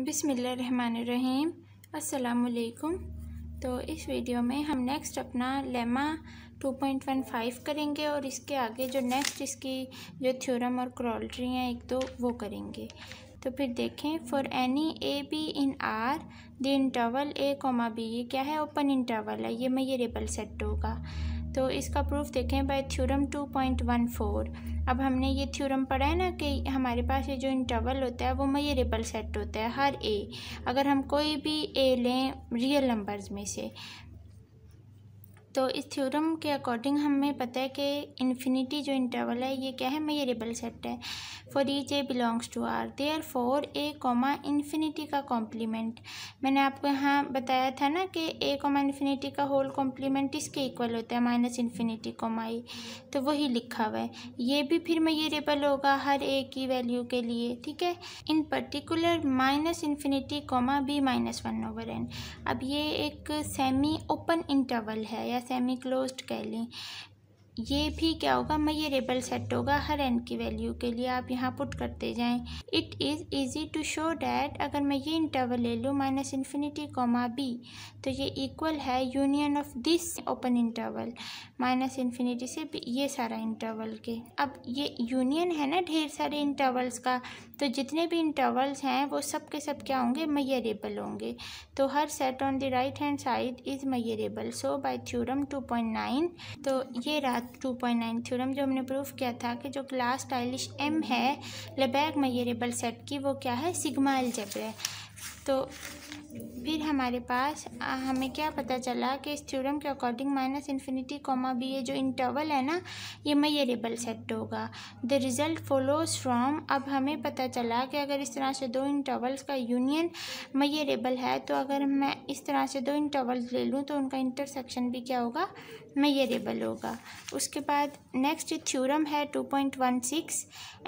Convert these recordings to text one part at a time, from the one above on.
बिसमीम असलकुम तो इस वीडियो में हम नेक्स्ट अपना लेमा 2.15 करेंगे और इसके आगे जो नेक्स्ट इसकी जो थ्योरम और क्रॉलरी हैं एक दो वो करेंगे तो फिर देखें for any A B in R the interval A comma B ये क्या है ओपन इंटरवल है ये रेबल सेट होगा तो इसका प्रूफ देखें बाय थ्योरम 2.14 अब हमने ये थ्योरम पढ़ा है ना कि हमारे पास ये जो इंटरवल होता है वो मयरेबल सेट होता है हर ए अगर हम कोई भी ए लें रियल नंबर्स में से तो इस थ्योरम के अकॉर्डिंग हमें पता है कि इन्फिनिटी जो इंटरवल है ये क्या है मेयरेबल सेट है for each A belongs to R they are for A comma infinity का कॉम्प्लीमेंट मैंने आपको यहाँ बताया था ना कि ए कॉमा इन्फिनिटी का होल कॉम्प्लीमेंट इसके इक्वल होता है माइनस इन्फिनिटी कॉमा ई तो वही लिखा हुआ है ये भी फिर मेयरेबल होगा हर ए की वैल्यू के लिए ठीक है in particular minus infinity comma B minus one over N अब ये एक सेमी ओपन इंटरवल है या सेमी क्लोज्ड कह लें ये भी क्या होगा मयरेबल सेट होगा हर एन की वैल्यू के लिए आप यहाँ पुट करते जाएं it is easy to show that अगर मैं ये इंटरवल ले लूँ माइनस इन्फिनिटी कॉमा बी तो ये इक्वल है union of this open interval minus infinity से ये सारा इंटरवल के अब ये यूनियन है ना ढेर सारे इंटरवल्स का तो जितने भी इंटरवल्स हैं वो सब के सब क्या होंगे मयरेबल होंगे तो हर set on the right hand side is measurable so two point nine तो ये रहा साथ 2.9 पॉइंट थ्योरम जो हमने प्रूफ किया था कि जो क्लास स्टाइलिश एम है लेबैग मैयरेबल सेट की वो क्या है सिग्मा एल है तो फिर हमारे पास आ, हमें क्या पता चला कि इस थ्योरम के according minus infinity comma B ये जो इंटरवल है ना ये मैरेबल सेट होगा द रिज़ल्ट फॉलोज फ्रॉम अब हमें पता चला कि अगर इस तरह से दो इंटरवल्स का यूनियन मैरेबल है तो अगर मैं इस तरह से दो इंटरवल्स ले लूँ तो उनका इंटरसेक्शन भी क्या होगा मैरेबल होगा उसके बाद नेक्स्ट थ्योरम है two point one six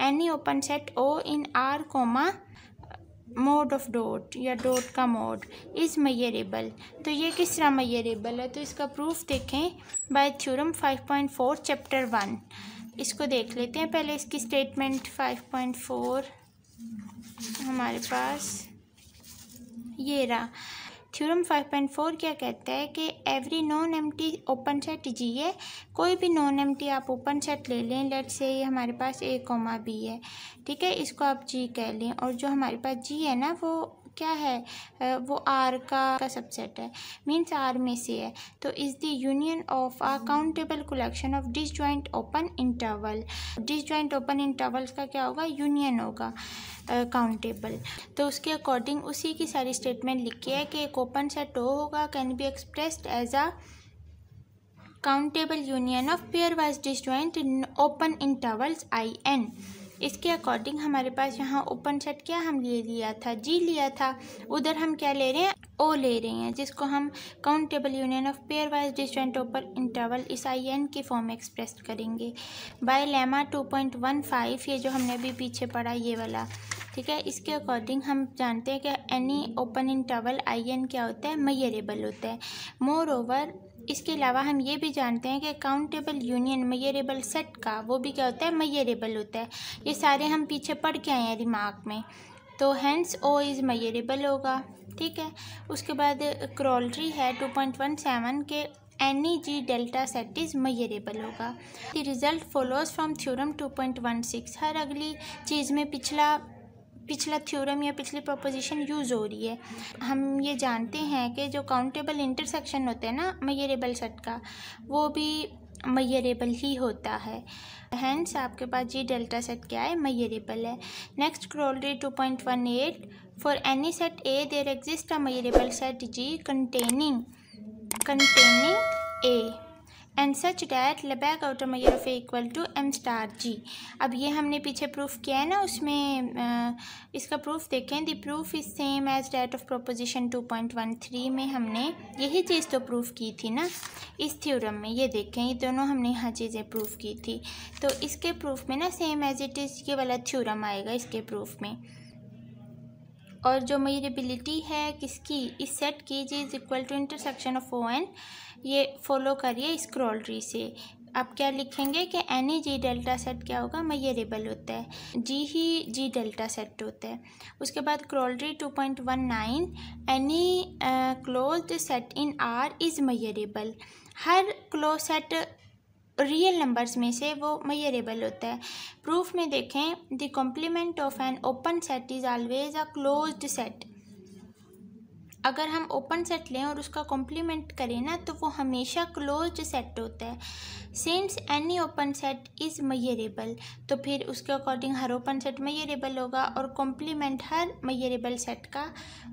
any open set O in R comma mod of dot या डॉट का मोड इज़ मैरेबल तो ये किस तरह मैरेबल है तो इसका प्रूफ देखें बाय थ्योरम 5.4 चैप्टर वन इसको देख लेते हैं पहले इसकी स्टेटमेंट 5.4 हमारे पास ये रहा थ्योरम 5.4 क्या कहता है कि every non empty open set G है कोई भी नॉन एम्प्टी आप ओपन सेट ले लें लेट से ये हमारे पास ए कोमा बी है ठीक है इसको आप जी कह लें और जो हमारे पास जी है ना वो क्या है वो आर का का सबसेट है मीन्स आर में से है तो is the union of a countable collection of dis open interval disjoint open intervals का क्या होगा यूनियन होगा काउंटेबल uh, तो उसके अकॉर्डिंग उसी की सारी स्टेटमेंट लिखी है कि एक ओपन सेट ओ होगा can be expressed as a countable union of pairwise open intervals I N इसके अकॉर्डिंग हमारे पास यहाँ ओपन सेट क्या हम ले लिया था जी लिया था उधर हम क्या ले रहे हैं ओ ले रहे हैं जिसको हम countable union of pairwise distant open interval इस आई एन के फॉर्म एक्सप्रेस करेंगे by lemma two point one five ये जो हमने अभी पीछे पढ़ा ये वाला ठीक है इसके अकॉर्डिंग हम जानते हैं कि any open interval I N क्या होता है मैयरेबल होता है मोर ओवर इसके अलावा हम ये भी जानते हैं कि अकाउंटेबल यूनियन मैयरेबल सेट का वो भी क्या होता है मैयरेबल होता है ये सारे हम पीछे पढ़ के आए हैं रिमार्क में तो हैंस ओ इज़ मैयरेबल होगा ठीक है उसके बाद क्रॉलरी है टू पॉइंट वन सेवन के any G delta set is measurable होगा the result follows from theorem two point one six हर अगली चीज़ में पिछला पिछला थ्योरम या पिछली प्रोपोजिशन यूज़ हो रही है हम ये जानते हैं कि जो काउंटेबल इंटरसेक्शन होते हैं ना मैयरेबल सेट का वो भी मैयरेबल ही होता है हैंस आपके पास जी डेल्टा सेट क्या है मैयरेबल है next corollary two point one eight for any set A there exist a measurable set G containing containing A and such that Lebesgue outer measure of A equal to M star G अब ये हमने पीछे proof किया है ना उसमें आ, इसका proof देखें the proof is same as that of proposition two point one three में हमने यही चीज़ तो प्रूफ की थी ना इस थ्योरम में ये देखें ये दोनों हमने यहाँ चीज़ें प्रूफ की थी तो इसके प्रूफ में ना सेम एज इट इज़ ये वाला थ्योरम आएगा इसके प्रूफ में और जो मेरेबिलिटी है किसकी इस सेट की G is equal to intersection of O N ये फॉलो करिए स्क्रॉल ट्री से आप क्या लिखेंगे कि एनी जी डेल्टा सेट क्या होगा मैयरेबल होता है जी ही जी डेल्टा सेट होता है उसके बाद corollary two point one nine any close set in R is measurable हर क्लोज सेट रियल नंबर्स में से वो मैयरेबल होता है प्रूफ में देखें the complement of an open set is always a closed set अगर हम ओपन सेट लें और उसका कॉम्प्लीमेंट करें ना तो वो हमेशा क्लोज्ड सेट होता है since any open set is measurable तो फिर उसके अकॉर्डिंग हर ओपन सेट मैयरेबल होगा और कॉम्प्लीमेंट हर मैयरेबल सेट का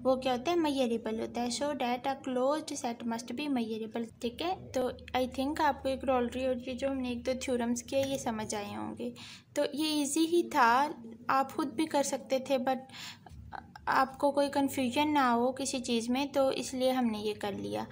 वो क्या होता है मैयरेबल होता है so that a close set must be measurable ठीक है तो आई थिंक आपको एक रोलरी और ये जो हमने एक दो थ्योरम्स किए ये समझ आए होंगे तो ये ईजी ही था आप खुद भी कर सकते थे बट आपको कोई कन्फ्यूजन ना हो किसी चीज़ में तो इसलिए हमने ये कर लिया